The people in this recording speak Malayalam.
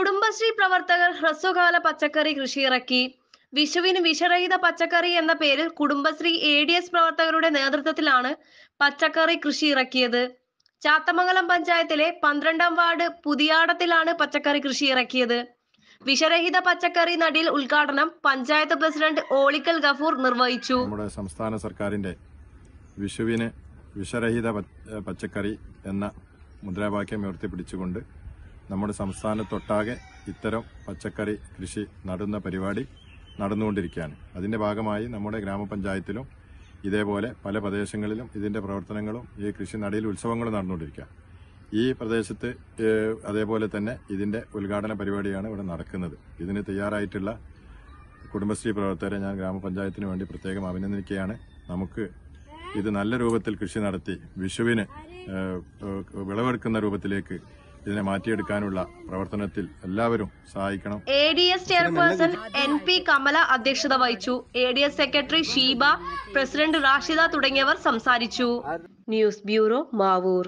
കുടുംബശ്രീ പ്രവർത്തകർ ഹ്രസ്വകാല പച്ചക്കറി കൃഷിയിറക്കി വിഷുവിന് വിഷരഹിത പച്ചക്കറി എന്ന പേരിൽ കുടുംബശ്രീ എ ഡി എസ് പ്രവർത്തകരുടെ നേതൃത്വത്തിലാണ് പച്ചക്കറി കൃഷി ഇറക്കിയത് ചാത്തമംഗലം പഞ്ചായത്തിലെ പന്ത്രണ്ടാം വാർഡ് പുതിയാടത്തിലാണ് പച്ചക്കറി കൃഷി ഇറക്കിയത് വിഷരഹിത പച്ചക്കറി നടിയിൽ ഉദ്ഘാടനം പഞ്ചായത്ത് പ്രസിഡന്റ് ഓളിക്കൽ ഗഫൂർ നിർവഹിച്ചു നമ്മുടെ സംസ്ഥാന സർക്കാരിന്റെ വിഷുവിന് വിഷരഹിത പച്ചക്കറി എന്ന മുദ്രാവാക്യം ഉയർത്തിപ്പിടിച്ചുകൊണ്ട് നമ്മുടെ സംസ്ഥാനത്തൊട്ടാകെ ഇത്തരം പച്ചക്കറി കൃഷി നടുന്ന പരിപാടി നടന്നുകൊണ്ടിരിക്കുകയാണ് അതിന്റെ ഭാഗമായി നമ്മുടെ ഗ്രാമപഞ്ചായത്തിലും ഇതേപോലെ പല പ്രദേശങ്ങളിലും ഇതിന്റെ പ്രവർത്തനങ്ങളും ഈ കൃഷി നടയിൽ ഉത്സവങ്ങളും നടന്നുകൊണ്ടിരിക്കുക ഈ പ്രദേശത്ത് അതേപോലെ തന്നെ ഇതിന്റെ ഉദ്ഘാടന പരിപാടിയാണ് ഇവിടെ നടക്കുന്നത് ഇതിന് തയ്യാറായിട്ടുള്ള കുടുംബശ്രീ പ്രവർത്തകരെ ഞാൻ ഗ്രാമപഞ്ചായത്തിന് വേണ്ടി പ്രത്യേകം അഭിനന്ദിക്കുകയാണ് നമുക്ക് ഇത് നല്ല രൂപത്തിൽ കൃഷി നടത്തി വിഷുവിന് വിളവെടുക്കുന്ന രൂപത്തിലേക്ക് ഇതിനെ മാറ്റിയെടുക്കാനുള്ള പ്രവർത്തനത്തിൽ എല്ലാവരും സഹായിക്കണം A D S chairperson N P Kamala അധ്യക്ഷത വഹിച്ചു A D S secretary Sheeba president Rashida തുടങ്ങിയവർ സംസാരിച്ചു ന്യൂസ് ബ്യൂറോ മാവൂർ